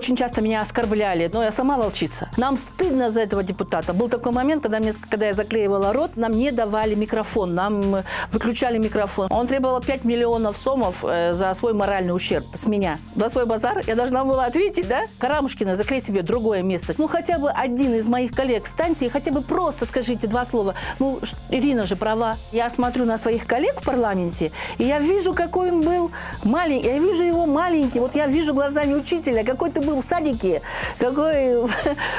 очень часто меня оскорбляли, но я сама волчица. Нам стыдно за этого депутата. Был такой момент, когда, мне, когда я заклеивала рот, нам не давали микрофон, нам э, выключали микрофон. Он требовал 5 миллионов сомов э, за свой моральный ущерб с меня. За свой базар я должна была ответить, да? Карамушкина, заклей себе другое место. Ну, хотя бы один из моих коллег встаньте и хотя бы просто скажите два слова. Ну, Ирина же права. Я смотрю на своих коллег в парламенте, и я вижу, какой он был маленький. Я вижу его маленький. Вот я вижу глазами учителя, какой ты был был в садике, какой...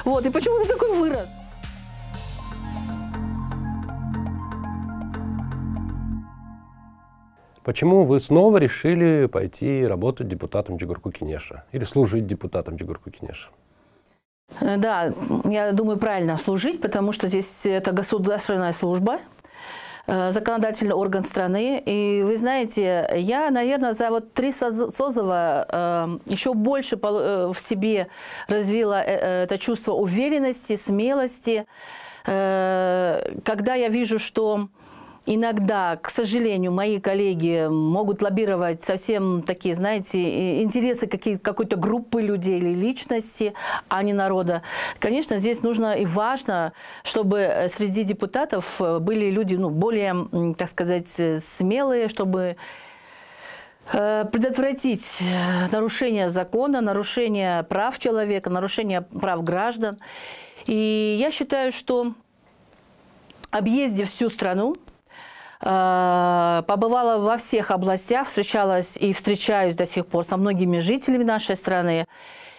Вот, и почему ты такой вырос? Почему вы снова решили пойти работать депутатом Джигурку Кинеша или служить депутатом Джигурку Кинеша? Э, да, я думаю, правильно служить, потому что здесь это государственная служба, Э, законодательный орган страны. И вы знаете, я, наверное, за вот три Созова э, еще больше э, в себе развила это чувство уверенности, смелости. Когда я вижу, что иногда, к сожалению, мои коллеги могут лоббировать совсем такие, знаете, интересы какой-то группы людей или личности, а не народа. Конечно, здесь нужно и важно, чтобы э, среди депутатов э, были люди ну, более, так сказать, э, смелые, чтобы предотвратить нарушение закона, нарушение прав человека, нарушение прав граждан. И я считаю, что объезде всю страну, Э, побывала во всех областях, встречалась и встречаюсь до сих пор со многими жителями нашей страны.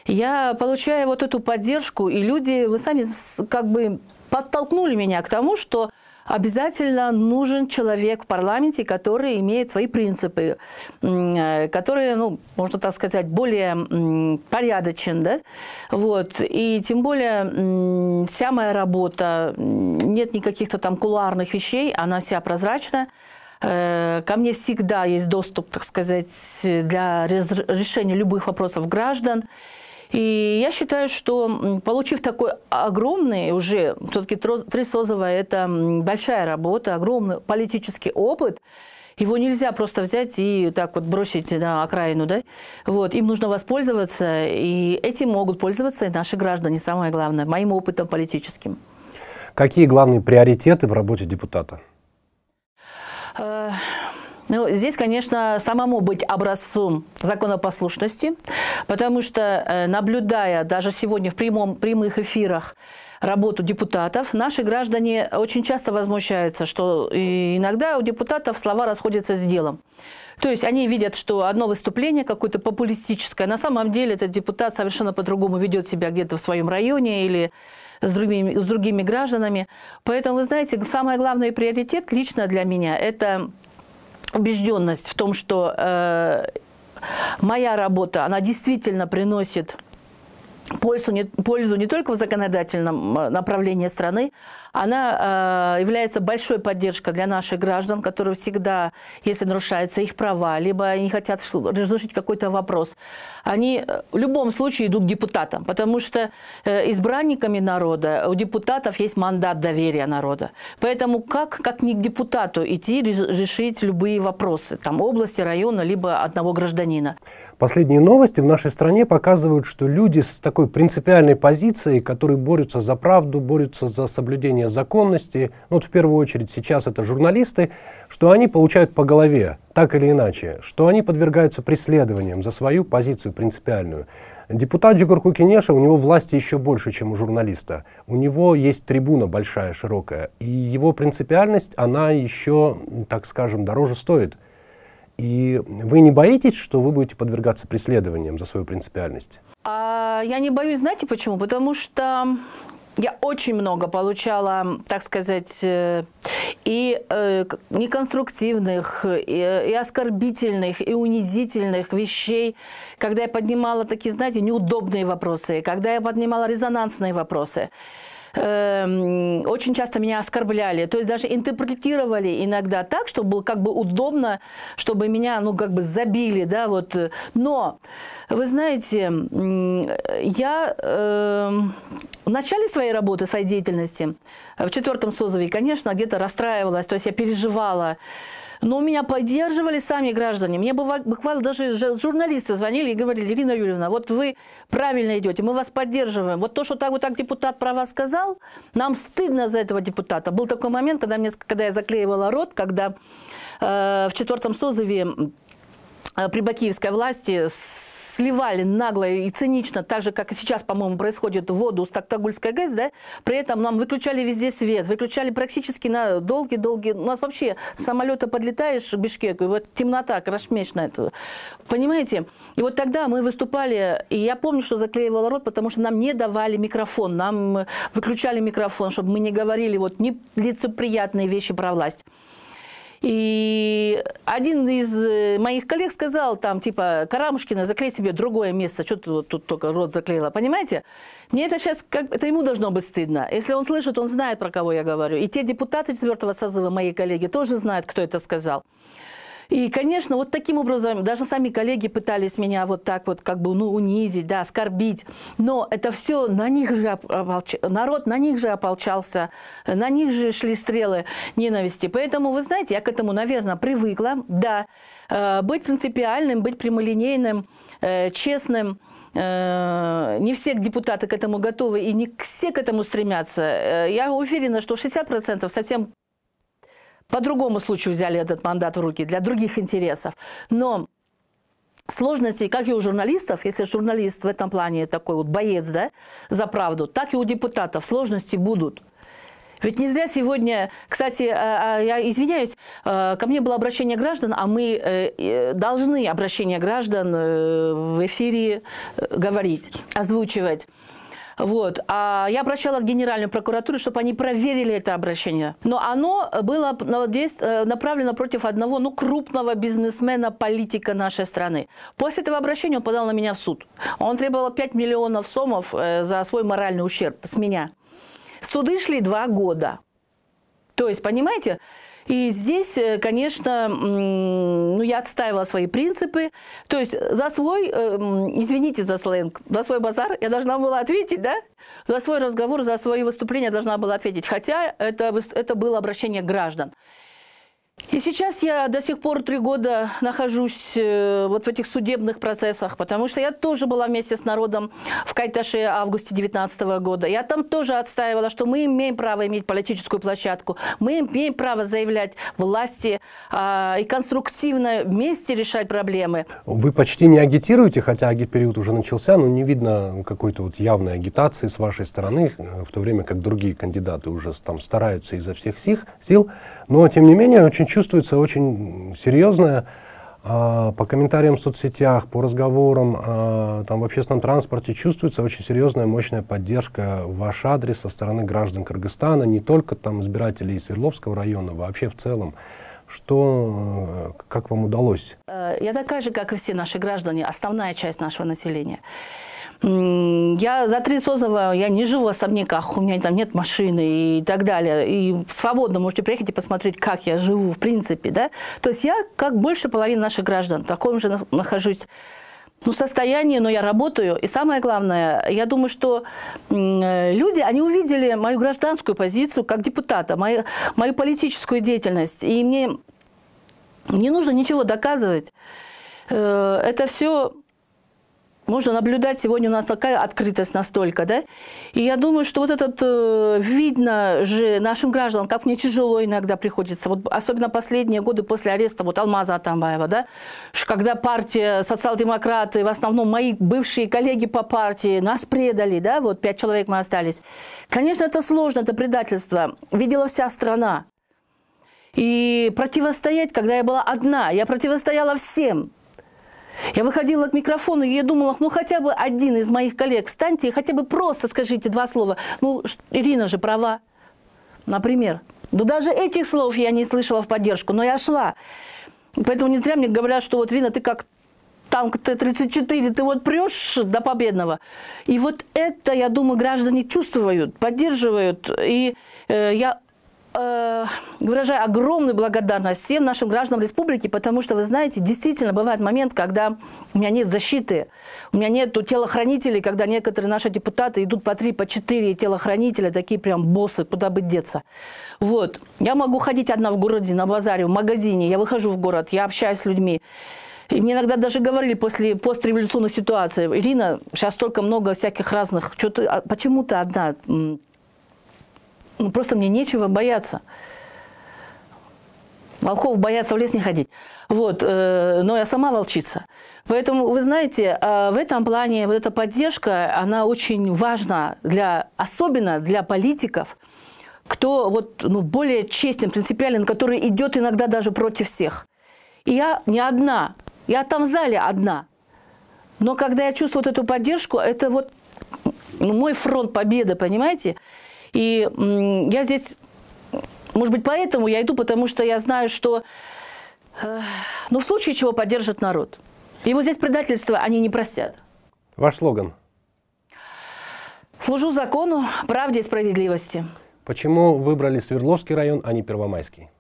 Я получаю вот эту поддержку, и люди, вы сами как бы подтолкнули меня к тому, что Обязательно нужен человек в парламенте, который имеет свои принципы, э, которые, ну, можно так сказать, более порядочен, да, вот, и тем более вся моя работа, нет никаких-то там кулуарных вещей, она вся прозрачная, э, Ко мне всегда есть доступ, так сказать, для решения любых вопросов граждан. И я считаю, что получив такой огромный уже, все-таки три это большая работа, огромный политический опыт, его нельзя просто взять и так вот бросить на окраину, да? Вот, им нужно воспользоваться, и этим могут пользоваться и наши граждане, самое главное, моим опытом политическим. Какие главные приоритеты в работе депутата? Э, ну, здесь, конечно, самому быть образцом законопослушности, потому что, э, наблюдая даже сегодня в прямом, прямых эфирах работу депутатов, наши граждане очень часто возмущаются, что иногда у депутатов слова расходятся с делом. То есть они видят, что одно выступление какое-то популистическое, на самом деле этот депутат совершенно по-другому ведет себя где-то в своем районе или с другими, с другими гражданами. Поэтому, вы знаете, самый главный приоритет лично для меня – это убежденность в том, что э, моя работа, она действительно приносит пользу не, пользу не только в законодательном направлении страны, она э, является большой поддержкой для наших граждан, которые всегда, если нарушаются их права, либо они хотят разрешить какой-то вопрос, они э, в любом случае идут к депутатам, потому что э, избранниками народа у депутатов есть мандат доверия народа. Поэтому как, как не к депутату идти решить любые вопросы, там, области, района, либо одного гражданина? Последние новости в нашей стране показывают, что люди с такой такой принципиальной позиции, которые борются за правду, борются за соблюдение законности. Ну, вот в первую очередь сейчас это журналисты, что они получают по голове, так или иначе, что они подвергаются преследованиям за свою позицию принципиальную. Депутат Джигурку Кенеша, у него власти еще больше, чем у журналиста. У него есть трибуна большая, широкая, и его принципиальность, она еще, так скажем, дороже стоит – и вы не боитесь, что вы будете подвергаться преследованиям за свою принципиальность? А, я не боюсь, знаете почему? Потому что я очень много получала, так сказать, э, и э, неконструктивных, и, э, и оскорбительных, и унизительных вещей, когда я поднимала такие, знаете, неудобные вопросы, когда я поднимала резонансные вопросы э, очень часто меня оскорбляли, то есть даже интерпретировали иногда так, чтобы было как бы удобно, чтобы меня, ну, как бы забили, да, вот. Но, вы знаете, я э, в начале своей работы, своей деятельности, в четвертом созове, конечно, где-то расстраивалась, то есть я переживала, но меня поддерживали сами граждане. Мне буквально даже журналисты звонили и говорили, Ирина Юрьевна, вот вы правильно идете, мы вас поддерживаем. Вот то, что так вот так депутат про вас сказал, нам стыдно за этого депутата. Был такой момент, когда, мне, когда я заклеивала рот, когда э, в четвертом созыве а, прибакиевской власти сливали нагло и цинично, так же, как и сейчас, по-моему, происходит воду с Токтагульской ГЭС, да, при этом нам выключали везде свет, выключали практически на долгие-долгие... У нас вообще с самолета подлетаешь в Бишкеку, и вот темнота крошмечная крашмешная. Понимаете? И вот тогда мы выступали, и я помню, что заклеивала рот, потому что нам не давали микрофон, нам выключали микрофон, чтобы мы не говорили вот нелицеприятные вещи про власть. И один из э, моих коллег сказал там, типа, Карамушкина, заклей себе другое место, что ты тут только рот заклеила, понимаете? Мне это сейчас, как, это ему должно быть стыдно. Если он слышит, он знает, про кого я говорю. И те депутаты четвертого созыва, мои коллеги, тоже знают, кто это сказал. И, конечно, вот таким образом, даже сами коллеги пытались меня вот так вот как бы ну, унизить, да, оскорбить. Но это все на них же ополч... народ на них же ополчался, на них же шли стрелы ненависти. Поэтому, вы знаете, я к этому, наверное, привыкла. Да, э, быть принципиальным, быть прямолинейным, э, честным э, – не все депутаты к этому готовы и не все к этому стремятся. Я уверена, что 60% совсем по другому случаю взяли этот мандат в руки, для других интересов. Но сложности, как и у журналистов, если журналист в этом плане такой вот боец да, за правду, так и у депутатов сложности будут. Ведь не зря сегодня, кстати, а, а, я извиняюсь, а, ко мне было обращение граждан, а мы э, должны обращение граждан э, в эфире э, говорить, озвучивать. Вот. А я обращалась в Генеральную прокуратуру, чтобы они проверили это обращение. Но оно было э, направлено против одного ну, крупного бизнесмена, политика нашей страны. После этого обращения он подал на меня в суд. Он требовал 5 миллионов сомов э, за свой моральный ущерб с меня. Суды шли два года. То есть, понимаете, и здесь, э, конечно, ну, я отстаивала свои принципы. То есть за свой, э, извините за сленг, за свой базар я должна была ответить, да? За свой разговор, за свои выступления должна была ответить. Хотя это, это было обращение граждан. И сейчас я до сих пор три года нахожусь э, вот в этих судебных процессах, потому что я тоже была вместе с народом в Кайташе в августе 2019 года. Я там тоже отстаивала, что мы имеем право иметь политическую площадку, мы имеем право заявлять власти а, и конструктивно вместе решать проблемы. Вы почти не агитируете, хотя агитпериод уже начался, но не видно какой-то вот явной агитации с вашей стороны, э, в то время как другие кандидаты уже там стараются изо всех сих сил. Но, тем не менее, очень очень чувствуется, очень серьезная по комментариям в соцсетях, по разговорам а, там, в общественном транспорте чувствуется очень серьезная, мощная поддержка в ваш адрес со стороны граждан Кыргызстана, не только там избирателей Свердловского района, вообще в целом. Что, э, как вам удалось? Э, я такая же, как и все наши граждане, основная часть нашего населения. Я за три Созова, я не живу в особняках, у меня там нет машины и так далее. И свободно можете приехать и посмотреть, как я живу, в принципе, да. То есть я, как больше половины наших граждан, в таком же нахожусь ну, состоянии, но я работаю. И самое главное, я думаю, что э, люди, они увидели мою гражданскую позицию как депутата, мою, мою политическую деятельность. И мне не нужно ничего доказывать. Э, это все можно наблюдать, сегодня у нас такая открытость настолько, да? И я думаю, что вот этот, э, видно же нашим гражданам, как мне тяжело иногда приходится, вот особенно последние годы после ареста вот Алмаза Атамбаева, да, когда партия, социал-демократы, в основном мои бывшие коллеги по партии нас предали, да, вот пять человек мы остались. Конечно, это сложно, это предательство, видела вся страна. И противостоять, когда я была одна, я противостояла всем, я выходила к микрофону, и я думала, ну хотя бы один из моих коллег встаньте и хотя бы просто скажите два слова. Ну, Ирина же права, например. Да даже этих слов я не слышала в поддержку, но я шла. Поэтому не зря мне говорят, что вот, Рина, ты как танк Т-34, ты вот прешь до победного. И вот это, я думаю, граждане чувствуют, поддерживают. И э, я Э, выражаю огромную благодарность всем нашим гражданам республики, потому что, вы знаете, действительно бывает момент, когда у меня нет защиты, у меня нет телохранителей, когда некоторые наши депутаты идут по три, по четыре телохранителя, такие прям боссы, куда бы деться. Вот. Я могу ходить одна в городе, на базаре, в магазине, я выхожу в город, я общаюсь с людьми. И мне иногда даже говорили после постреволюционной ситуации, Ирина, сейчас столько много всяких разных, что-то, а почему ты одна ну, просто мне нечего бояться. Волков боятся в лес не ходить. Вот, э, но я сама волчица. Поэтому, вы знаете, э, в этом плане вот эта поддержка, она очень важна, для, особенно для политиков, кто вот, ну, более честен, принципиален, который идет иногда даже против всех. И я не одна, я там в зале одна. Но когда я чувствую вот эту поддержку, это вот ну, мой фронт победы, понимаете? И я здесь, может быть, поэтому я иду, потому что я знаю, что, э, ну, в случае чего поддержит народ. И вот здесь предательство они не простят. Ваш слоган? Служу закону, правде и справедливости. Почему выбрали Свердловский район, а не Первомайский?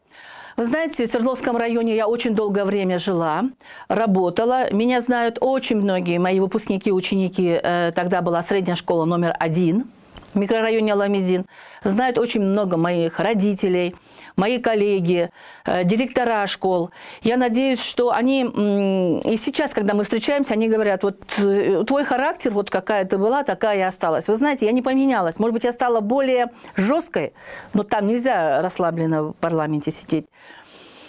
Вы знаете, в Свердловском районе я очень долгое время жила, работала. Меня знают очень многие мои выпускники, ученики. Э, тогда была средняя школа номер один – в микрорайоне Аламедин. Знают очень много моих родителей, мои коллеги, э, директора школ. Я надеюсь, что они и сейчас, когда мы встречаемся, они говорят, вот э, твой характер, вот какая ты была, такая и осталась. Вы знаете, я не поменялась. Может быть, я стала более жесткой, но там нельзя расслабленно в парламенте сидеть.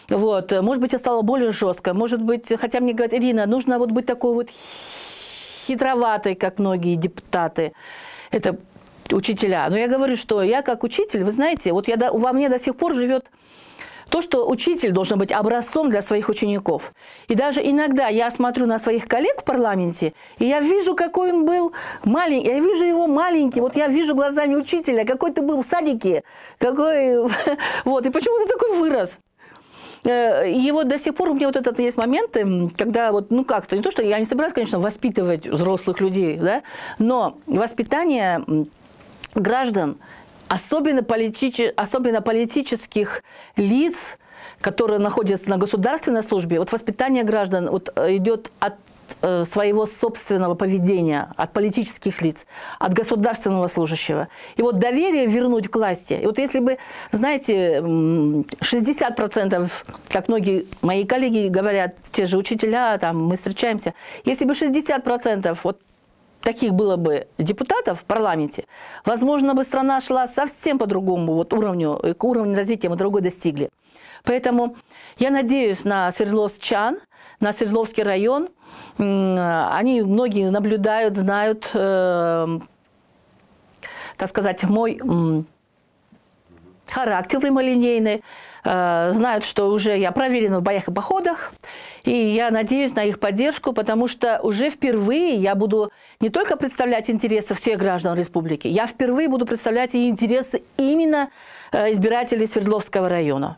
Вот. Может быть, я стала более жесткой. Может быть, хотя мне говорят, Ирина, нужно вот быть такой вот хитроватой, как многие депутаты. Это учителя. Но я говорю, что я как учитель, вы знаете, вот я, во мне до сих пор живет то, что учитель должен быть образцом для своих учеников. И даже иногда я смотрю на своих коллег в парламенте, и я вижу, какой он был маленький. Я вижу его маленький. Вот я вижу глазами учителя, какой ты был в садике, какой... Вот, и почему ты такой вырос? Э, и вот до сих пор у меня вот этот есть моменты, эм, когда вот, ну как-то, не то, что я не собираюсь, конечно, воспитывать взрослых людей, да, но воспитание граждан, особенно, политичес, особенно политических лиц, которые находятся на государственной службе, вот воспитание граждан вот, э, идет от э, своего собственного поведения, от политических лиц, от государственного служащего. И вот доверие вернуть к власти. И вот если бы, знаете, 60%, как многие мои коллеги говорят, те же учителя, там, мы встречаемся, если бы 60% вот таких было бы депутатов в парламенте, возможно бы страна шла совсем по другому вот уровню, э, к уровню развития мы другой достигли. Поэтому я надеюсь на Свердловчан, на Свердловский район. Они многие наблюдают, знают, э, так сказать, мой характер прямолинейный, э, знают, что уже я проверена в боях и походах, и я надеюсь на их поддержку, потому что уже впервые я буду не только представлять интересы всех граждан республики, я впервые буду представлять и интересы именно э, избирателей Свердловского района.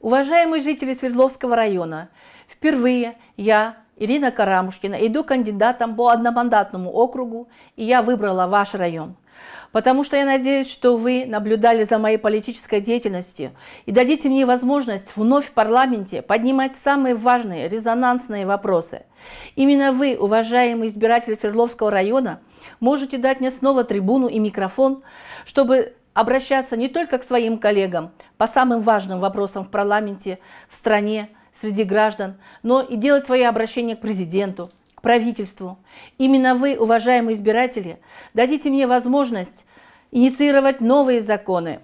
Уважаемые жители Свердловского района, впервые я Ирина Карамушкина. Иду кандидатом по одномандатному округу, и я выбрала ваш район. Потому что я надеюсь, что вы наблюдали за моей политической деятельностью и дадите мне возможность вновь в парламенте поднимать самые важные резонансные вопросы. Именно вы, уважаемый избиратель Свердловского района, можете дать мне снова трибуну и микрофон, чтобы обращаться не только к своим коллегам по самым важным вопросам в парламенте, в стране, среди граждан, но и делать свои обращения к президенту, к правительству. Именно вы, уважаемые избиратели, дадите мне возможность инициировать новые законы,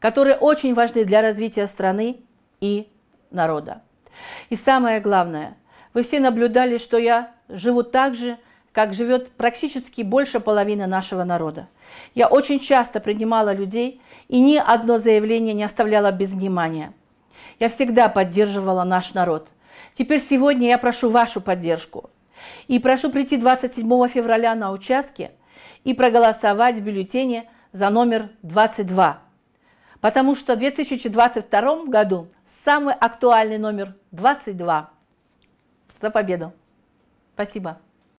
которые очень важны для развития страны и народа. И самое главное, вы все наблюдали, что я живу так же, как живет практически больше половины нашего народа. Я очень часто принимала людей, и ни одно заявление не оставляла без внимания – я всегда поддерживала наш народ. Теперь сегодня я прошу вашу поддержку. И прошу прийти 27 февраля на участке и проголосовать в бюллетене за номер 22. Потому что в 2022 году самый актуальный номер 22. За победу. Спасибо.